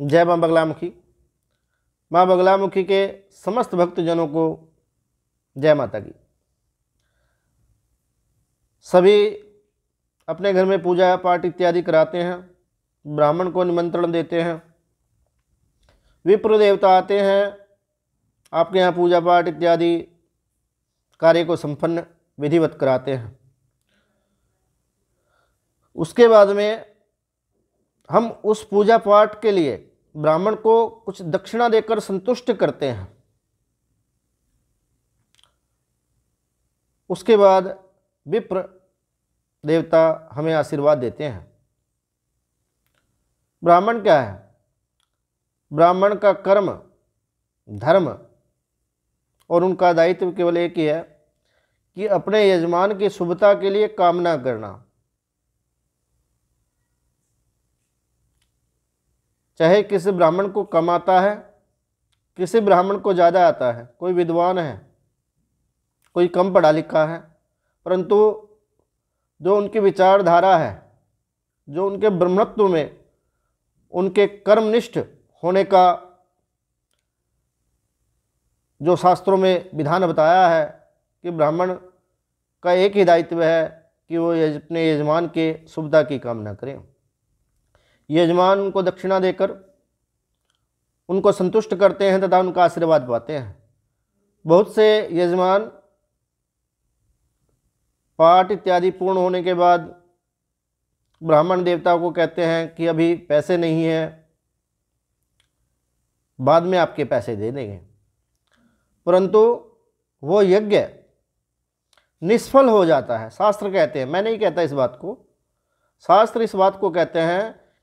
जय माँ बगलामुखी माँ बगलामुखी के समस्त भक्तजनों को जय माता की सभी अपने घर में पूजा पाठ इत्यादि कराते हैं ब्राह्मण को निमंत्रण देते हैं विप्र देवता आते हैं आपके यहाँ पूजा पाठ इत्यादि कार्य को संपन्न विधिवत कराते हैं उसके बाद में हम उस पूजा पाठ के लिए ब्राह्मण को कुछ दक्षिणा देकर संतुष्ट करते हैं उसके बाद विप्र देवता हमें आशीर्वाद देते हैं ब्राह्मण क्या है ब्राह्मण का कर्म धर्म और उनका दायित्व केवल एक ही है कि अपने यजमान की शुभता के लिए कामना करना चाहे किसी ब्राह्मण को कम आता है किसी ब्राह्मण को ज़्यादा आता है कोई विद्वान है कोई कम पढ़ा लिखा है परंतु जो उनकी विचारधारा है जो उनके ब्रह्मत्व में उनके कर्मनिष्ठ होने का जो शास्त्रों में विधान बताया है कि ब्राह्मण का एक ही दायित्व है कि वो अपने यजमान के सुविधा की कामना करें यजमान उनको दक्षिणा देकर उनको संतुष्ट करते हैं तथा उनका आशीर्वाद पाते हैं बहुत से यजमान पाठ इत्यादि पूर्ण होने के बाद ब्राह्मण देवता को कहते हैं कि अभी पैसे नहीं हैं बाद में आपके पैसे दे देंगे परंतु वो यज्ञ निष्फल हो जाता है शास्त्र कहते हैं मैं नहीं कहता इस बात को शास्त्र इस बात को कहते हैं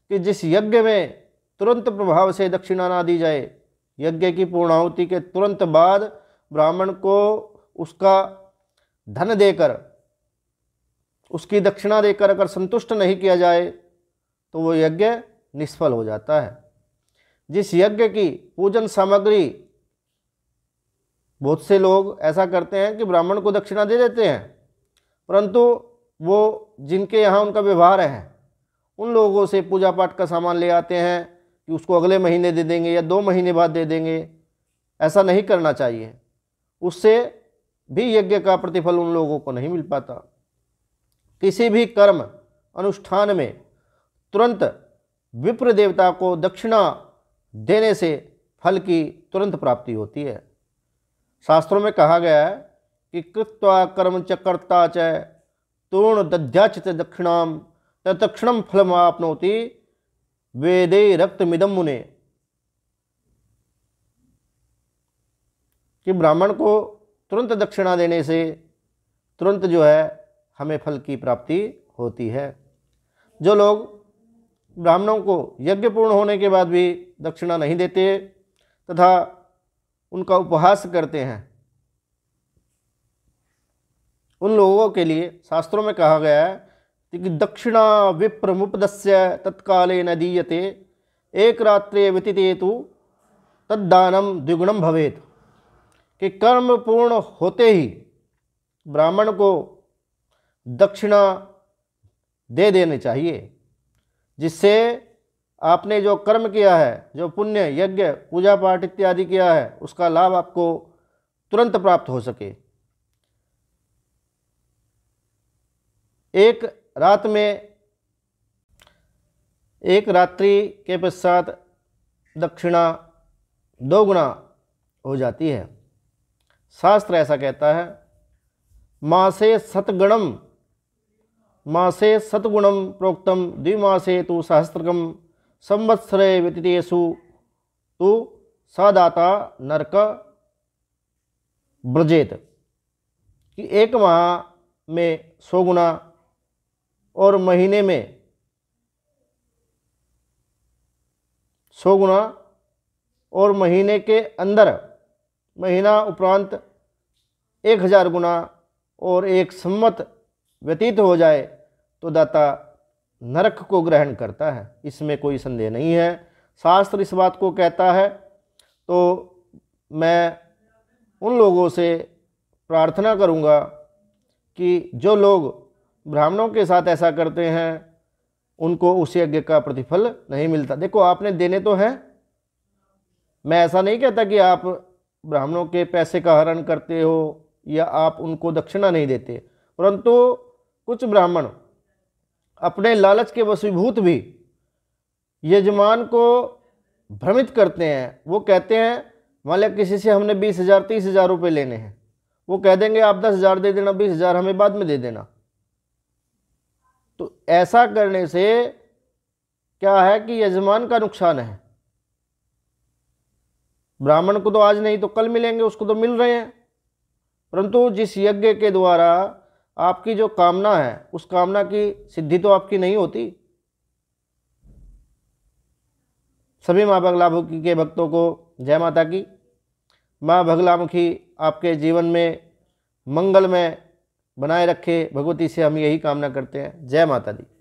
कि जिस यज्ञ में तुरंत प्रभाव से दक्षिणा ना दी जाए यज्ञ की पूर्णाहुति के तुरंत बाद ब्राह्मण को उसका धन देकर उसकी दक्षिणा देकर अगर संतुष्ट नहीं किया जाए तो वो यज्ञ निष्फल हो जाता है जिस यज्ञ की पूजन सामग्री बहुत से लोग ऐसा करते हैं कि ब्राह्मण को दक्षिणा दे देते हैं परंतु वो जिनके यहाँ उनका व्यवहार है उन लोगों से पूजा पाठ का सामान ले आते हैं कि उसको अगले महीने दे देंगे या दो महीने बाद दे देंगे ऐसा नहीं करना चाहिए उससे भी यज्ञ का प्रतिफल उन लोगों को नहीं मिल पाता किसी भी कर्म अनुष्ठान में तुरंत विप्र देवता को दक्षिणा देने से फल की तुरंत प्राप्ति होती है शास्त्रों में कहा गया है कि कृत्वा कर्म च कर्ता च तूर्ण दध्याचित दक्षिणाम तत्क्षण आपनोति वेदे रक्तमिदम मुने कि ब्राह्मण को तुरंत दक्षिणा देने से तुरंत जो है हमें फल की प्राप्ति होती है जो लोग ब्राह्मणों को यज्ञ पूर्ण होने के बाद भी दक्षिणा नहीं देते तथा उनका उपहास करते हैं उन लोगों के लिए शास्त्रों में कहा गया है दक्षिणा मुपदस्य तत्काले न दीयते एक रात्रे व्यतीते तो तद्दानम द्विगुणम भवेत कि कर्म पूर्ण होते ही ब्राह्मण को दक्षिणा दे देने चाहिए जिससे आपने जो कर्म किया है जो पुण्य यज्ञ पूजा पाठ इत्यादि किया है उसका लाभ आपको तुरंत प्राप्त हो सके एक रात में एक रात्रि के पश्चात दक्षिणा दो गुना हो जाती है शास्त्र ऐसा कहता है मासे सतगुणम मासे सतगुणम प्रोक्तम द्विमासे तो सहस्त्रकम संवत्सरे व्यतीतेशु तो सदाता नरक ब्रजेत कि एक माह में सौ गुना और महीने में सौ गुना और महीने के अंदर महीना उपरांत एक हज़ार गुना और एक सम्मत व्यतीत हो जाए तो दाता नरक को ग्रहण करता है इसमें कोई संदेह नहीं है शास्त्र इस बात को कहता है तो मैं उन लोगों से प्रार्थना करूंगा कि जो लोग ब्राह्मणों के साथ ऐसा करते हैं उनको उस यज्ञ का प्रतिफल नहीं मिलता देखो आपने देने तो हैं मैं ऐसा नहीं कहता कि आप ब्राह्मणों के पैसे का हरण करते हो या आप उनको दक्षिणा नहीं देते परंतु कुछ ब्राह्मण अपने लालच के वसीभूत भी यजमान को भ्रमित करते हैं वो कहते हैं मान लिया किसी से हमने बीस हज़ार तीस हज़ार रुपये लेने हैं वो कह देंगे आप दस हज़ार दे देना बीस हज़ार हमें बाद में दे देना ऐसा करने से क्या है कि यजमान का नुकसान है ब्राह्मण को तो आज नहीं तो कल मिलेंगे उसको तो मिल रहे हैं परंतु जिस यज्ञ के द्वारा आपकी जो कामना है उस कामना की सिद्धि तो आपकी नहीं होती सभी माँ भगलामुखी के भक्तों को जय माता की माँ भगलामुखी आपके जीवन में मंगल में बनाए रखे भगवती से हम यही कामना करते हैं जय माता दी